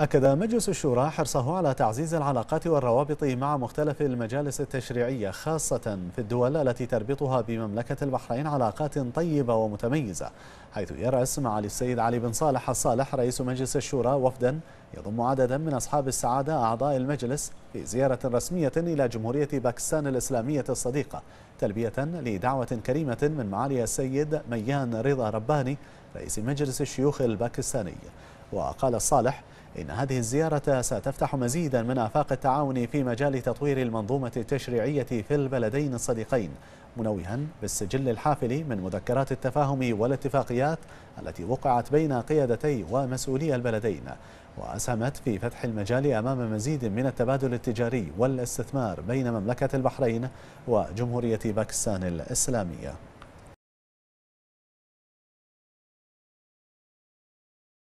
أكد مجلس الشورى حرصه على تعزيز العلاقات والروابط مع مختلف المجالس التشريعية خاصة في الدول التي تربطها بمملكة البحرين علاقات طيبة ومتميزة حيث يرأس معالي السيد علي بن صالح الصالح رئيس مجلس الشورى وفدا يضم عددا من أصحاب السعادة أعضاء المجلس في زيارة رسمية إلى جمهورية باكستان الإسلامية الصديقة تلبية لدعوة كريمة من معالي السيد ميان رضا رباني رئيس مجلس الشيوخ الباكستاني وقال الصالح إن هذه الزيارة ستفتح مزيدا من آفاق التعاون في مجال تطوير المنظومة التشريعية في البلدين الصديقين منوها بالسجل الحافل من مذكرات التفاهم والاتفاقيات التي وقعت بين قيادتي ومسؤولي البلدين وأسهمت في فتح المجال أمام مزيد من التبادل التجاري والاستثمار بين مملكة البحرين وجمهورية باكستان الإسلامية